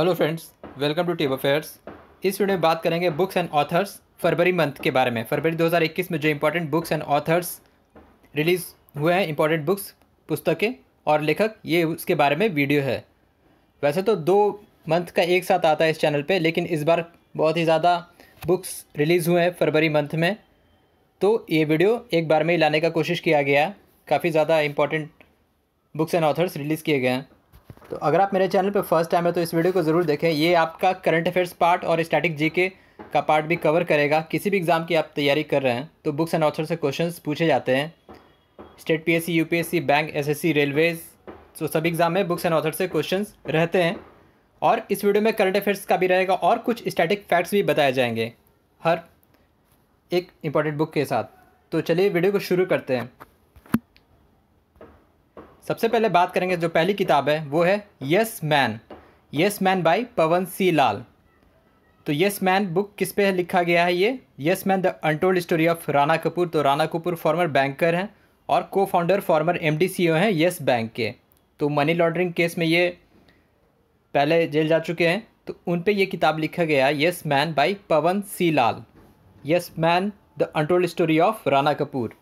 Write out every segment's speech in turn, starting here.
hello friends welcome to Tab Affairs इस वीडियो में बात करेंगे बुक्स एंड ऑथर्स फरवरी मंथ के बारे में फरवरी 2021 में जो important books and authors release हुए हैं इम्पोर्टेंट बुक्स पुस्तकें और लेखक ये उसके बारे में वीडियो है वैसे तो दो मंथ का एक साथ आता है इस चैनल पर लेकिन इस बार बहुत ही ज़्यादा बुक्स रिलीज़ हुए हैं फरवरी मंथ में तो ये वीडियो एक बार में ही लाने का कोशिश किया गया काफ़ी ज़्यादा important books and authors release किए गए हैं तो अगर आप मेरे चैनल पर फर्स्ट टाइम है तो इस वीडियो को ज़रूर देखें ये आपका करंट अफेयर्स पार्ट और स्टैटिक जीके का पार्ट भी कवर करेगा किसी भी एग्ज़ाम की आप तैयारी कर रहे हैं तो बुक्स एंड ऑथर से क्वेश्चन पूछे जाते हैं state S C banks railways तो सब एग्ज़ाम में बुक्स एंड ऑथर से क्वेश्चन रहते हैं और इस वीडियो में करंट अफेयर्स का भी रहेगा और कुछ स्टैटिक फैक्ट्स भी बताए जाएंगे हर एक इम्पॉर्टेंट बुक के साथ तो चलिए वीडियो को शुरू करते हैं सबसे पहले बात करेंगे जो पहली किताब है वो है yes man yes man by Pawan C Lal तो यस मैन बुक किस पे लिखा गया है ये yes man the untold story of Rana Kapoor तो राणा कपूर फॉर्मर बैंकर हैं और co founder former M D C O हैं यस बैंक के तो मनी लॉन्ड्रिंग केस में ये पहले जेल जा चुके हैं तो उन पे ये किताब लिखा गया yes man by Pawan C Lal yes man the untold story of Rana Kapoor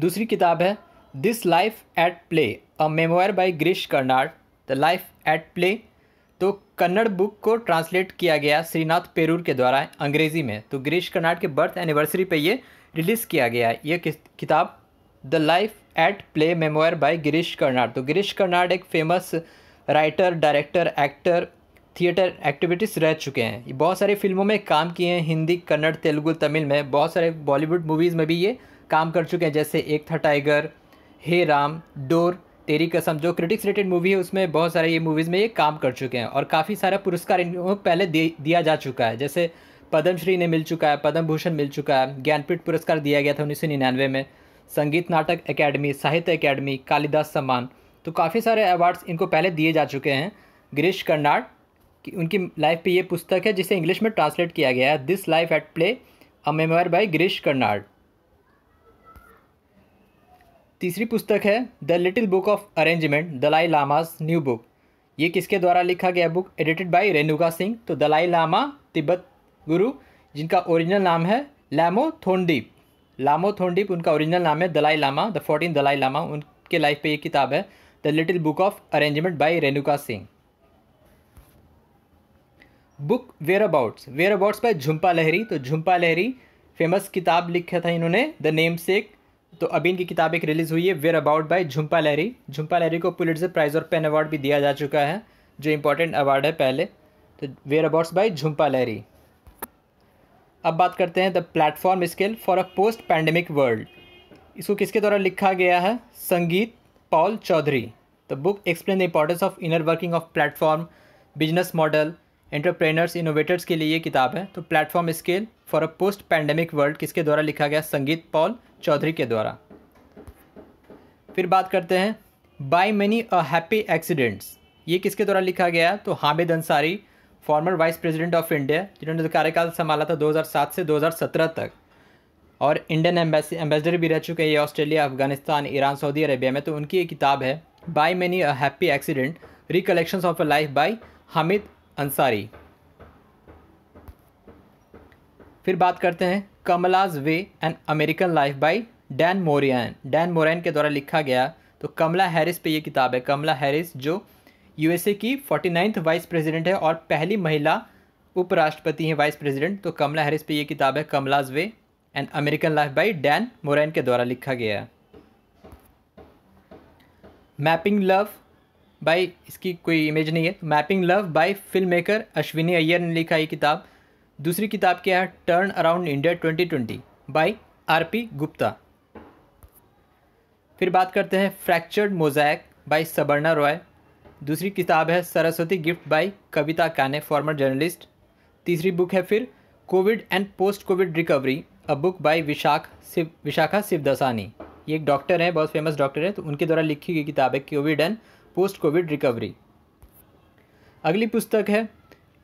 दूसरी किताब है this life at play a memoir by Girish Karnad the life at play तो कन्नड़ बुक को ट्रांसलेट किया गया श्रीनाथ पेरूर के द्वारा अंग्रेज़ी में तो गिरीश कर्नाड के बर्थ एनिवर्सरी पे ये रिलीज़ किया गया है ये किताब the life at play memoir by Girish Karnad तो गिरीश कर्नाड एक famous writer director actor theatre activities रह चुके हैं बहुत सारी फिल्मों में काम किए हैं हिंदी कन्नड़ तेलुगु तमिल में बहुत सारे बॉलीवुड मूवीज़ में भी ये काम कर चुके हैं जैसे एक था टाइगर हे राम डोर तेरी कसम जो क्रिटिक्स रेटेड मूवी है उसमें बहुत सारे ये मूवीज़ में ये काम कर चुके हैं और काफ़ी सारा पुरस्कार इनको पहले दिया जा चुका है जैसे पद्मश्री ने मिल चुका है पद्म भूषण मिल चुका है ज्ञानपीठ पुरस्कार दिया गया था उन्नीस सौ निन्यानवे में संगीत नाटक एकेडमी साहित्य एकेडमी कालिदास सम्मान तो काफ़ी सारे अवार्ड्स इनको पहले दिए जा चुके हैं गिरीश कर्नाड की उनकी लाइफ पे ये पुस्तक है जिसे इंग्लिश में ट्रांसलेट किया गया है this life at play a memoir by Girish Karnad तीसरी पुस्तक है the little book of arrangement Dalai Lama's new book ये किसके द्वारा लिखा गया book edited by Renuka Singh तो दलाई लामा तिब्बत गुरु जिनका ओरिजिनल नाम है लैमो थोंडीप लामो थोंडीप उनका ओरिजिनल नाम है दलाई लामा द फोर्टीन दलाई लामा उनके लाइफ पे ये किताब है the little book of arrangement by Renuka Singh book whereabouts whereabouts by Jhumpa Lahiri तो झुम्पा लहरी फेमस किताब लिखा था इन्होंने द नेम सेक तो अभी इनकी किताब एक रिलीज़ हुई है whereabout by Jhumpa Lahiri Jhumpa Lahiri को पुलिट्जर प्राइज़ और पेन अवार्ड भी दिया जा चुका है जो इम्पोर्टेंट अवार्ड है पहले तो whereabouts by Jhumpa Lahiri अब बात करते हैं the platform scale for a post pandemic world इसको किसके द्वारा लिखा गया है Sangeet Paul Choudary the book explain the importance of inner working of platform business model entrepreneurs innovators के लिए ये किताब है तो platform scale for a post pandemic world किसके द्वारा लिखा गया संगीत पॉल चौधरी के द्वारा फिर बात करते हैं by many a happy accidents ये किसके द्वारा लिखा गया तो Hamid Ansari former vice president of India जिन्होंने तो कार्यकाल संभाला था 2007 से 2017 तक और इंडियन एम्बेसी एम्बेसडर भी रह चुके हैं ये Australia Afghanistan Iran Saudi Arabia में तो उनकी एक किताब है by many a happy accident recollection of a life by Hamid Ansari फिर बात करते हैं Kamala's way and American life by Dan Morain Dan Morain के द्वारा लिखा गया तो कमला हैरिस पे ये किताब है कमला हैरिस जो यूएसए की फोर्टी नाइन्थ वाइस प्रेसिडेंट है और पहली महिला उपराष्ट्रपति हैं वाइस प्रेसिडेंट तो कमला हैरिस पे ये किताब है Kamala's way and American life by Dan Morain के द्वारा लिखा गया है मैपिंग लव बाय इसकी कोई इमेज नहीं है mapping love by film maker Ashwini Iyer ने लिखा है किताब दूसरी किताब क्या है turn around India twenty twenty by R P Gupta फिर बात करते हैं fractured mosaic by Sabarna Roy दूसरी किताब है सरस्वती गिफ्ट बाय कविता काने फॉर्मर जर्नलिस्ट तीसरी बुक है फिर COVID and post COVID recovery a book by Vishakh Shiv Vishakha Shivdasani ये एक डॉक्टर हैं बहुत फेमस डॉक्टर हैं तो उनके द्वारा लिखी गई किताब है COVID and post COVID recovery अगली पुस्तक है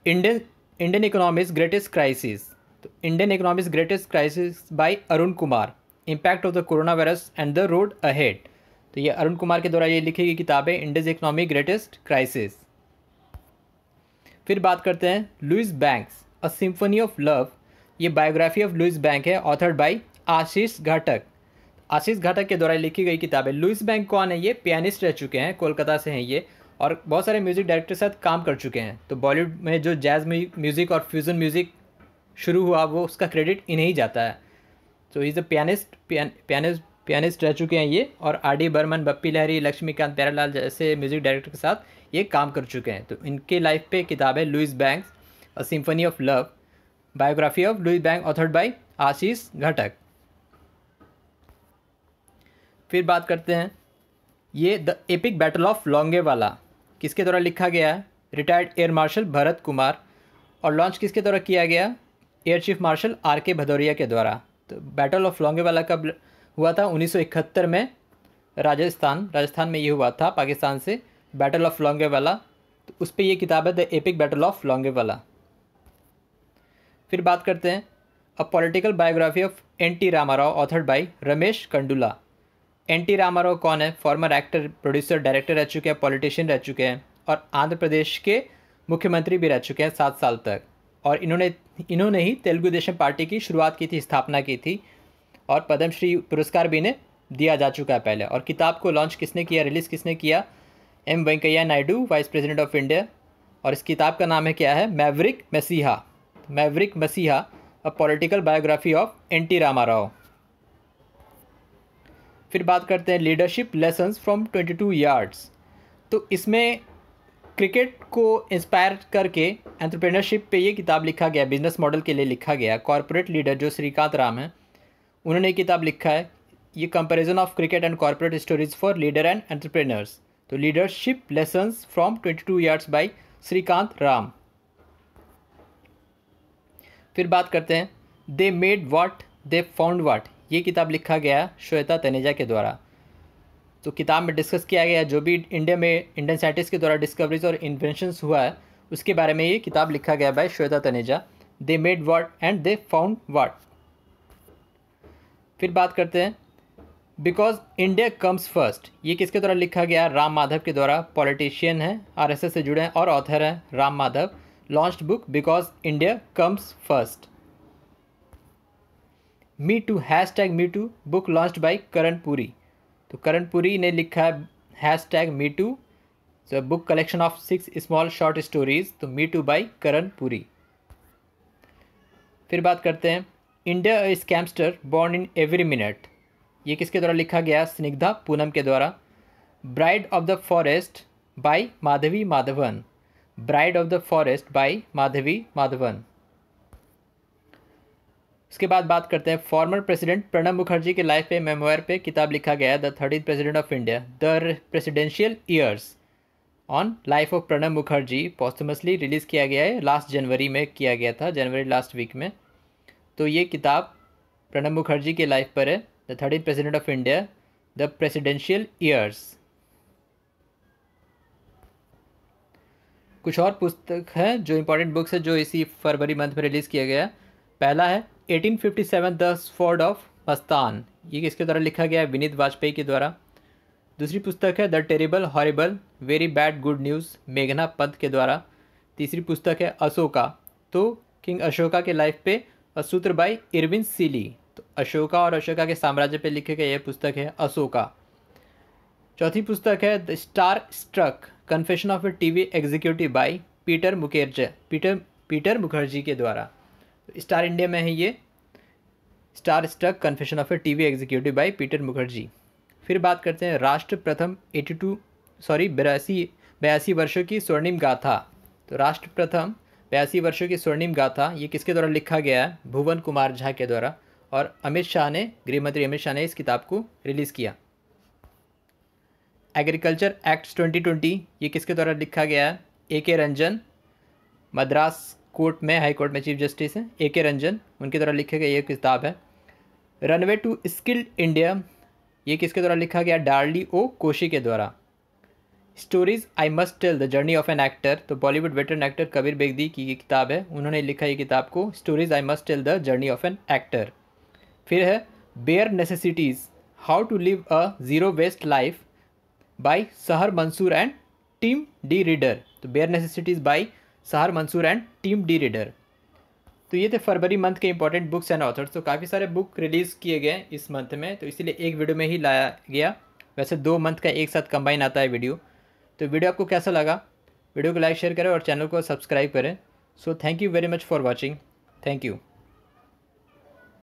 Indian Indian economic greatest crisis तो Indian economic greatest crisis by Arun Kumar impact of the corona virus and the road ahead तो ये अरुण कुमार के द्वारा ये लिखी गई किताब है इंडियज इकोनॉमिक ग्रेटेस्ट क्राइसिस फिर बात करते हैं Louis Banks a symphony of love ये बायोग्राफी ऑफ लुइस बैंक है ऑथर्ड बाई आशीष घाटक आशीष घाटक के द्वारा लिखी गई किताब है लुइस बैंक कौन है ये पियानिस्ट रह चुके हैं कोलकाता से हैं ये और बहुत सारे म्यूज़िक डायरेक्टर के साथ काम कर चुके हैं तो बॉलीवुड में जो जैज़ म्यूज़िक और फ्यूज़न म्यूज़िक शुरू हुआ वो उसका क्रेडिट इन्हें ही जाता है तो is a pianist pianist pianist रह चुके हैं ये और आर डी बर्मन बप्पी लहरी लक्ष्मीकांत प्यारालाल जैसे म्यूज़िक डायरेक्टर के साथ ये काम कर चुके हैं तो इनके लाइफ पे किताब है Louis Banks a symphony of love biography of Louis Bank authored by Ashish Ghatak फिर बात करते हैं ये द एपिक बैटल ऑफ वाला किसके द्वारा लिखा गया है retired air marshal Bharat Kumar और लॉन्च किसके द्वारा किया गया एयर चीफ मार्शल आर के भदौरिया के द्वारा तो बैटल ऑफ वाला कब हुआ था 1971 में राजस्थान राजस्थान में ये हुआ था पाकिस्तान से बैटल ऑफ वाला तो उस पर यह किताब है द एपिक बैटल ऑफ वाला फिर बात करते हैं a political biography of N T Rama Rao authored by Ramesh Kandula N T Rama Rao कौन है फॉर्मर एक्टर प्रोड्यूसर डायरेक्टर रह चुके हैं पॉलिटिशियन रह चुके हैं और आंध्र प्रदेश के मुख्यमंत्री भी रह चुके हैं सात साल तक और इन्होंने इन्होंने ही तेलुगु देशम पार्टी की शुरुआत की थी स्थापना की थी और पद्मश्री पुरस्कार भी इन्हें दिया जा चुका है पहले और किताब को लॉन्च किसने किया रिलीज़ किसने किया M Venkaiah Naidu vice president of India और इस किताब का नाम है क्या है Maverick messiah maverick messiah a political biography of N T Rama Rao फिर बात करते हैं leadership lesson from twenty two yards तो इसमें क्रिकेट को इंस्पायर करके एंट्रप्रेनरशिप पे ये किताब लिखा गया बिजनेस मॉडल के लिए लिखा गया कॉरपोरेट लीडर जो श्रीकांत राम हैं उन्होंने किताब लिखा है ये comparison of cricket and corporate stories for leader and entrepreneurs तो leadership lesson from twenty two years by Srikanth Ram फिर बात करते हैं they made watt they found वाट ये किताब लिखा गया श्वेता तनेजा के द्वारा तो किताब में डिस्कस किया गया जो भी इंडिया में इंडियन साइंटिस्ट के द्वारा डिस्कवरीज और इन्वेंशंस हुआ है उसके बारे में ये किताब लिखा गया by Shweta Taneja they made word and they found word फिर बात करते हैं बिकॉज इंडिया कम्स फर्स्ट ये किसके द्वारा लिखा गया राम माधव के द्वारा पॉलिटिशियन है आर से जुड़े हैं और ऑथर हैं Ram Madhav launch book because India comes first me too hashtag me too book launch by Karan Puri तो करण पुरी ने लिखा है hashtag me too so book collection of six small short stories तो me too by Karan Puri फिर बात करते हैं India a scamster born in every minute ये किसके द्वारा लिखा गया स्निग्धा पूनम के द्वारा bride of the forest by Madhavi Madhavan bride of the forest by Madhavi Madhavan उसके बाद बात करते हैं फॉर्मर प्रेसिडेंट प्रणब मुखर्जी के लाइफ पे मेमोयर पे किताब लिखा गया है the thirteen president of India the presidential years on life of Pranab Mukherjee posthumously release किया गया है लास्ट जनवरी में किया गया था जनवरी लास्ट वीक में तो ये किताब प्रणब मुखर्जी के लाइफ पर है the thirteen president of India the presidential years कुछ और पुस्तक हैं जो इम्पोर्टेंट बुक्स है जो इसी फरवरी मंथ में रिलीज़ किया गया पहला है 1857 द स्फोर्ड ऑफ मस्तान ये किसके द्वारा लिखा गया है विनीत वाजपेयी के द्वारा दूसरी पुस्तक है the terrible horrible very bad good news मेघना पंत के द्वारा तीसरी पुस्तक है अशोका तो किंग अशोका के लाइफ पे और सूत्र बाई इरविन सीली तो अशोका और अशोका के साम्राज्य पे लिखे गए यह पुस्तक है अशोका चौथी पुस्तक है the star struck confession of a T V executive by Peter Mukherjee Peter Peter Mukherjee के द्वारा स्टार इंडिया में है ये star struck confession of a T V executive by Peter Mukherjee फिर बात करते हैं राष्ट्र प्रथम एटी टू सॉरी बयासी बयासी वर्षों की स्वर्णिम गाथा तो राष्ट्र प्रथम बयासी वर्षों की स्वर्णिम गाथा ये किसके द्वारा लिखा गया है भुवन कुमार झा के द्वारा और अमित शाह ने गृहमंत्री अमित शाह ने इस किताब को रिलीज़ किया एग्रीकल्चर एक्ट ट्वेंटी ट्वेंटी ये किसके द्वारा लिखा गया है A K Ranjan Madras court में हाई कोर्ट में चीफ जस्टिस हैं ए के रंजन उनके द्वारा लिखी गई ये किताब है रनवे टू स्किल्ड इंडिया ये किसके द्वारा लिखा गया डार्ली ओ कोशी के द्वारा stories I must tell the journey of an actor तो बॉलीवुड वेटरन एक्टर कबीर बेगदी की ये किताब है उन्होंने लिखा ये किताब को stories I must tell the journey of an actor फिर है bare necessities how to live a zero waste life by Sahar Mansoor and team the reader तो bare necessities by Sahar Mansoor and team the reader तो ये थे फरवरी मंथ के important books and authors तो काफ़ी सारे बुक रिलीज़ किए गए इस मंथ में तो इसीलिए एक वीडियो में ही लाया गया वैसे दो मंथ का एक साथ कंबाइन आता है वीडियो तो वीडियो आपको कैसा लगा वीडियो को लाइक शेयर करें और चैनल को सब्सक्राइब करें so thank you very much for watching thank you